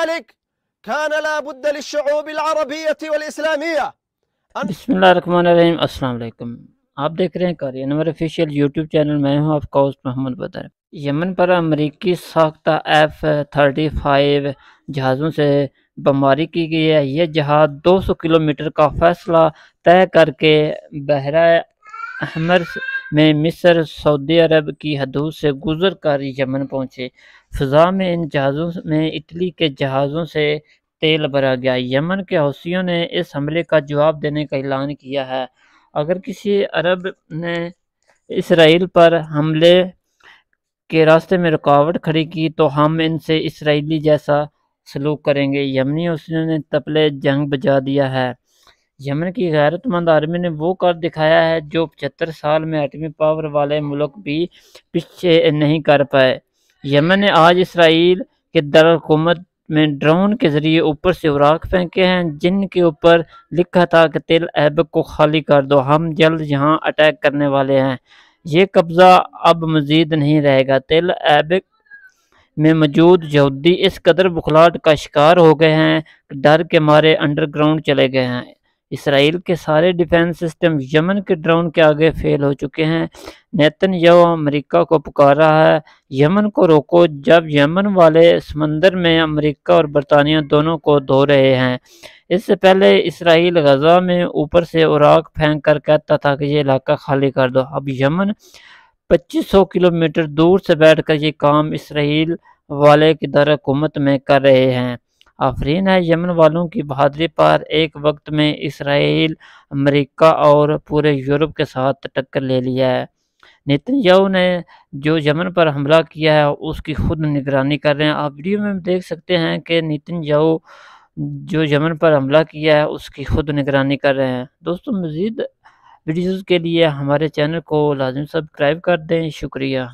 ذلك كان لا بد للشعوب العربية والإسلامية أن... بسم الله الرحمن الرحيم السلام عليكم آپ دیکھ رہے ہیں کاری انور افیشیل یوٹیوب چینل میں ہوں آپ کا اس محمد بدر یمن پر امریکی ساختہ ایف تھرٹی فائیو جہازوں سے بمباری کی گئی ہے یہ جہاز دو سو کلومیٹر کا فیصلہ طے کر کے بحرہ احمر میں مصر سعودی عرب کی حدود سے گزر کر یمن پہنچے فضا میں ان جہازوں میں اٹلی کے جہازوں سے تیل بھرا گیا یمن کے حوثیوں نے اس حملے کا جواب دینے کا اعلان کیا ہے اگر کسی عرب نے اسرائیل پر حملے کے راستے میں رکاوٹ کھڑی کی تو ہم ان سے اسرائیلی جیسا سلوک کریں گے یمنی حوثیوں نے تپلے جنگ بجا دیا ہے یمن کی غیرت مند آرمی نے وہ کر دکھایا ہے جو پچہتر سال میں ایٹمی پاور والے ملک بھی پیچھے نہیں کر پائے یمن نے آج اسرائیل کے در حکومت میں ڈرون کے ذریعے اوپر سے اوراق پھینکے ہیں جن کے اوپر لکھا تھا کہ تیل ایبک کو خالی کر دو ہم جلد یہاں اٹیک کرنے والے ہیں یہ قبضہ اب مزید نہیں رہے گا تیل ایبک میں موجود یہودی اس قدر بخلاٹ کا شکار ہو گئے ہیں ڈر کے مارے انڈر گراؤنڈ چلے گئے ہیں اسرائیل کے سارے ڈیفینس سسٹم یمن کے ڈرون کے آگے فیل ہو چکے ہیں نیتن یو امریکہ کو پکارا ہے یمن کو روکو جب یمن والے سمندر میں امریکہ اور برطانیہ دونوں کو دھو رہے ہیں اس سے پہلے اسرائیل غزہ میں اوپر سے اوراق پھینک کر کہتا تھا کہ یہ علاقہ خالی کر دو اب یمن پچیس سو کلو میٹر دور سے بیٹھ کر یہ کام اسرائیل والے کی در حکومت میں کر رہے ہیں آفرین ہے یمن والوں کی بہادری پر ایک وقت میں اسرائیل امریکہ اور پورے یورپ کے ساتھ ٹکر لے لیا ہے نیتن یعو نے جو یمن پر حملہ کیا ہے اس کی خود نگرانی کر رہے ہیں آپ ویڈیو میں دیکھ سکتے ہیں کہ نیتن یعو جو یمن پر حملہ کیا ہے اس کی خود نگرانی کر رہے ہیں دوستوں مزید ویڈیوز کے لیے ہمارے چینل کو لازم سبسکرائب کر دیں شکریہ